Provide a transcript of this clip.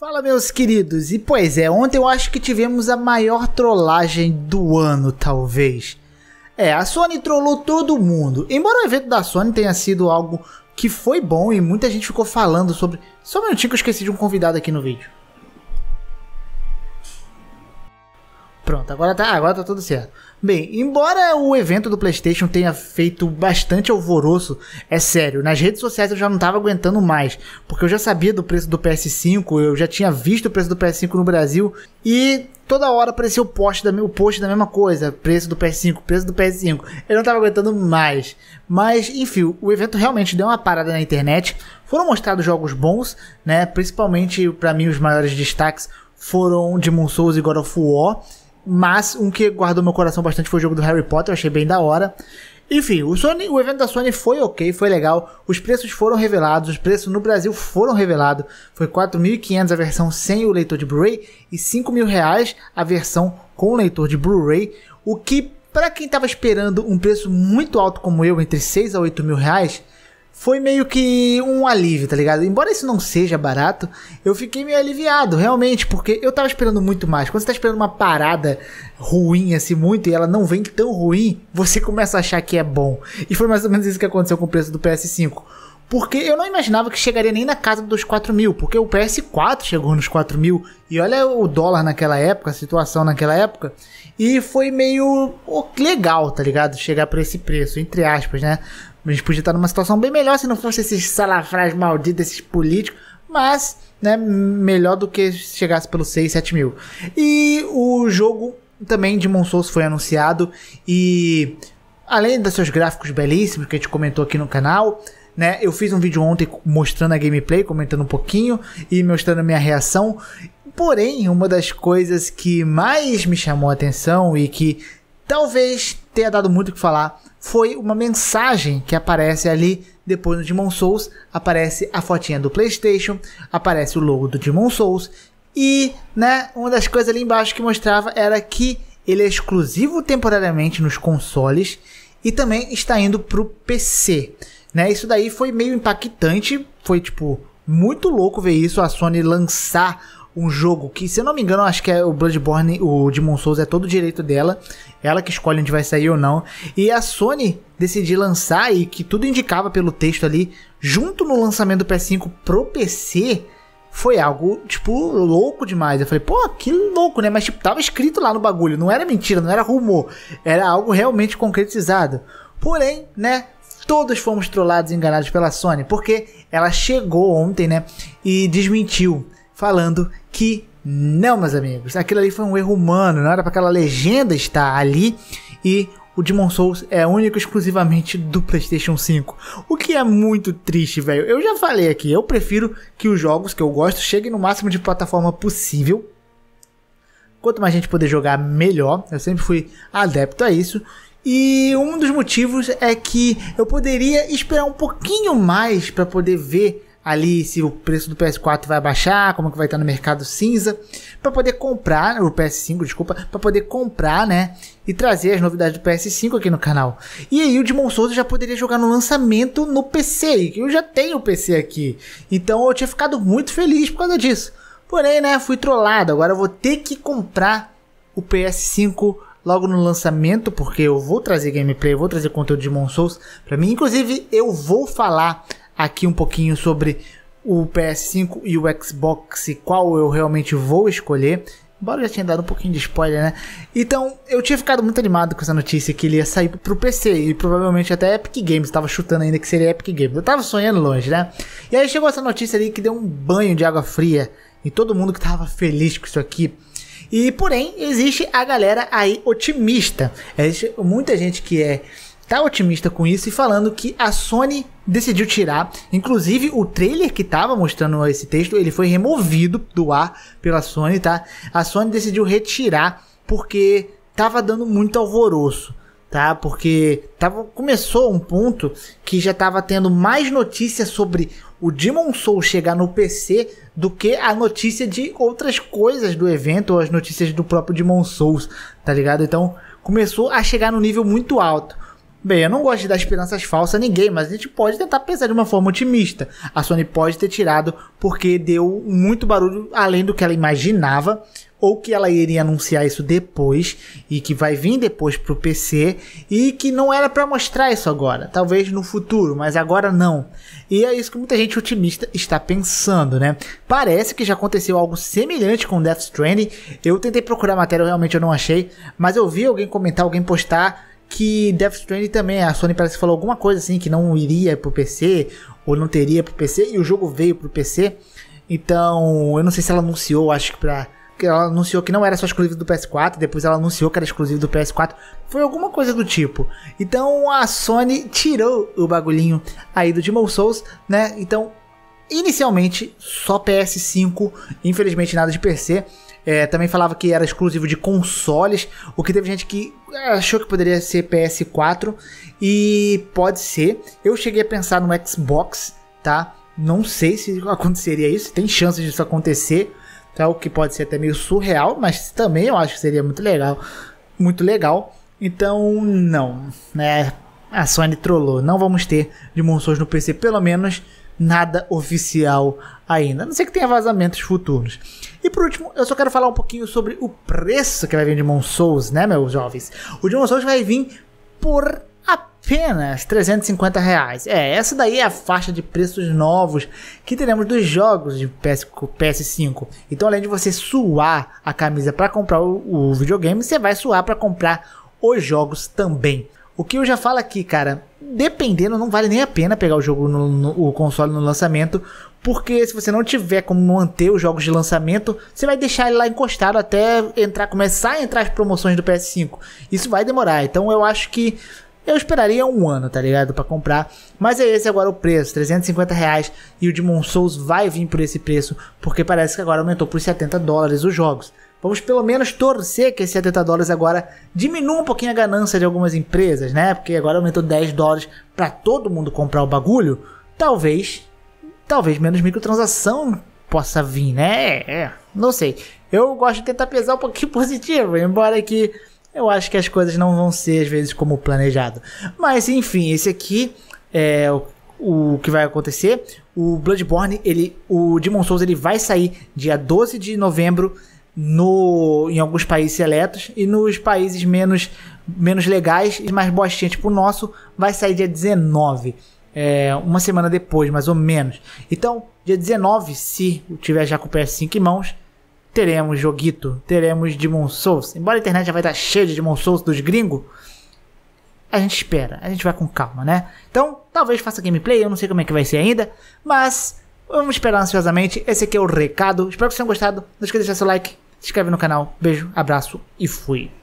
Fala, meus queridos. E pois é, ontem eu acho que tivemos a maior trollagem do ano, talvez. É, a Sony trollou todo mundo. Embora o evento da Sony tenha sido algo que foi bom e muita gente ficou falando sobre. Só um minutinho que eu esqueci de um convidado aqui no vídeo. Pronto, agora tá, agora tá tudo certo. Bem, embora o evento do PlayStation tenha feito bastante alvoroço, é sério, nas redes sociais eu já não tava aguentando mais, porque eu já sabia do preço do PS5, eu já tinha visto o preço do PS5 no Brasil e toda hora aparecia o post da, o post da mesma coisa, preço do PS5, preço do PS5. Eu não tava aguentando mais. Mas, enfim, o evento realmente deu uma parada na internet. Foram mostrados jogos bons, né? Principalmente para mim os maiores destaques foram Demon Souls e God of War. Mas um que guardou meu coração bastante foi o jogo do Harry Potter, eu achei bem da hora. Enfim, o, Sony, o evento da Sony foi ok, foi legal. Os preços foram revelados, os preços no Brasil foram revelados. Foi 4.500 a versão sem o leitor de Blu-ray e 5.000 reais a versão com o leitor de Blu-ray. O que, para quem estava esperando um preço muito alto como eu, entre 6 a 8 mil reais, foi meio que um alívio, tá ligado? Embora isso não seja barato, eu fiquei meio aliviado, realmente, porque eu tava esperando muito mais. Quando você tá esperando uma parada ruim assim muito e ela não vem tão ruim, você começa a achar que é bom. E foi mais ou menos isso que aconteceu com o preço do PS5. Porque eu não imaginava que chegaria nem na casa dos 4 mil, porque o PS4 chegou nos 4 mil, e olha o dólar naquela época, a situação naquela época, e foi meio legal, tá ligado? Chegar para esse preço, entre aspas, né? A gente podia estar numa situação bem melhor se não fosse esses salafrás malditos, esses políticos. Mas, né, melhor do que chegasse pelos 6, 7 mil. E o jogo também de Souls foi anunciado. E além dos seus gráficos belíssimos que a gente comentou aqui no canal, né? Eu fiz um vídeo ontem mostrando a gameplay, comentando um pouquinho e mostrando a minha reação. Porém, uma das coisas que mais me chamou a atenção e que talvez tenha dado muito o que falar foi uma mensagem que aparece ali depois no Demon Souls. Aparece a fotinha do PlayStation, aparece o logo do Demon Souls e, né, uma das coisas ali embaixo que mostrava era que ele é exclusivo temporariamente nos consoles e também está indo pro PC, né? Isso daí foi meio impactante, foi tipo muito louco ver isso a Sony lançar um jogo que, se eu não me engano, acho que é o Bloodborne, o Demon Souls é todo direito dela. Ela que escolhe onde vai sair ou não. E a Sony decidir lançar e que tudo indicava pelo texto ali, junto no lançamento do PS5 pro PC, foi algo, tipo, louco demais. Eu falei, pô, que louco, né? Mas, tipo, tava escrito lá no bagulho. Não era mentira, não era rumor. Era algo realmente concretizado. Porém, né? Todos fomos trollados e enganados pela Sony, porque ela chegou ontem, né? E desmentiu falando que não, meus amigos, aquilo ali foi um erro humano, não era para aquela legenda estar ali e o Demon Souls é único exclusivamente do PlayStation 5. O que é muito triste, velho. Eu já falei aqui, eu prefiro que os jogos que eu gosto cheguem no máximo de plataforma possível. Quanto mais gente poder jogar, melhor. Eu sempre fui adepto a isso. E um dos motivos é que eu poderia esperar um pouquinho mais para poder ver ali se o preço do PS4 vai baixar, como que vai estar no mercado cinza, para poder comprar o PS5, desculpa, para poder comprar, né, e trazer as novidades do PS5 aqui no canal. E aí o Demon Souls já poderia jogar no lançamento no PC, que eu já tenho o PC aqui. Então eu tinha ficado muito feliz por causa disso. Porém, né, fui trollado. Agora eu vou ter que comprar o PS5 logo no lançamento, porque eu vou trazer gameplay, eu vou trazer conteúdo de Demon Souls para mim. Inclusive, eu vou falar aqui um pouquinho sobre o PS5 e o Xbox, qual eu realmente vou escolher. Embora eu já tenha dado um pouquinho de spoiler, né? Então, eu tinha ficado muito animado com essa notícia que ele ia sair pro PC e provavelmente até Epic Games. Tava chutando ainda que seria Epic Games. Eu tava sonhando longe, né? E aí chegou essa notícia ali que deu um banho de água fria em todo mundo que tava feliz com isso aqui. E, porém, existe a galera aí otimista. Existe muita gente que é está otimista com isso e falando que a Sony decidiu tirar. Inclusive, o trailer que tava mostrando esse texto, ele foi removido do ar pela Sony, tá? A Sony decidiu retirar porque tava dando muito alvoroço tá? Porque tava, começou um ponto que já estava tendo mais notícias sobre o Demon Soul chegar no PC do que a notícia de outras coisas do evento ou as notícias do próprio Demon Souls, tá ligado? Então começou a chegar no nível muito alto. Bem, eu não gosto de dar esperanças falsas a ninguém, mas a gente pode tentar pensar de uma forma otimista. A Sony pode ter tirado porque deu muito barulho além do que ela imaginava ou que ela iria anunciar isso depois e que vai vir depois para o PC e que não era para mostrar isso agora, talvez no futuro, mas agora não. E é isso que muita gente otimista está pensando, né? Parece que já aconteceu algo semelhante com Death Stranding. Eu tentei procurar matéria, realmente eu não achei, mas eu vi alguém comentar, alguém postar que Death Stranding também, é. a Sony parece que falou alguma coisa assim, que não iria pro PC, ou não teria pro PC, e o jogo veio pro PC. Então, eu não sei se ela anunciou, acho que pra. Ela anunciou que não era só exclusivo do PS4, depois ela anunciou que era exclusivo do PS4. Foi alguma coisa do tipo. Então a Sony tirou o bagulhinho aí do Demon Souls, né? Então, inicialmente, só PS5, infelizmente nada de PC. É, também falava que era exclusivo de consoles, o que teve gente que é, achou que poderia ser PS4 e pode ser. Eu cheguei a pensar no Xbox, tá? Não sei se aconteceria isso, tem chances disso acontecer, tá? O que pode ser até meio surreal, mas também eu acho que seria muito legal, muito legal. Então, não, né? A Sony trollou, não vamos ter Souls no PC pelo menos nada oficial ainda, a não ser que tenha vazamentos futuros. E por último, eu só quero falar um pouquinho sobre o preço que vai vir de Demon Souls, né, meus jovens? O Demon Souls vai vir por apenas 350 reais. É, essa daí é a faixa de preços novos que teremos dos jogos de PS, PS5. Então, além de você suar a camisa para comprar o, o videogame, você vai suar para comprar os jogos também. O que eu já falo aqui, cara, dependendo, não vale nem a pena pegar o jogo no, no, o console no lançamento, porque se você não tiver como manter os jogos de lançamento, você vai deixar ele lá encostado até entrar, começar a entrar as promoções do PS5. Isso vai demorar. Então eu acho que eu esperaria um ano, tá ligado? para comprar. Mas é esse agora o preço, 350 reais. E o Demon Souls vai vir por esse preço, porque parece que agora aumentou por 70 dólares os jogos. Vamos pelo menos torcer que esses 70 dólares agora diminua um pouquinho a ganância de algumas empresas, né? Porque agora aumentou 10 dólares para todo mundo comprar o bagulho. Talvez, talvez menos microtransação possa vir, né? É, é não sei. Eu gosto de tentar pesar um pouquinho positivo, embora que eu acho que as coisas não vão ser às vezes como planejado. Mas enfim, esse aqui é o o que vai acontecer. O Bloodborne, ele, o Demon Souls, ele vai sair dia 12 de novembro no, em alguns países seletos e nos países menos, menos legais e mais bostinha, tipo o nosso, vai sair dia 19. É, uma semana depois, mais ou menos. Então, dia 19, se tiver já com o PS5 em mãos, teremos Joguito, teremos Demon Souls. Embora a internet já vai estar tá cheia de Demon Souls dos gringos, a gente espera, a gente vai com calma, né? Então, talvez faça gameplay, eu não sei como é que vai ser ainda, mas vamos esperar ansiosamente. Esse aqui é o recado. Espero que vocês tenham gostado. Não esqueça de deixar seu like, se inscreve no canal. Beijo, abraço e fui.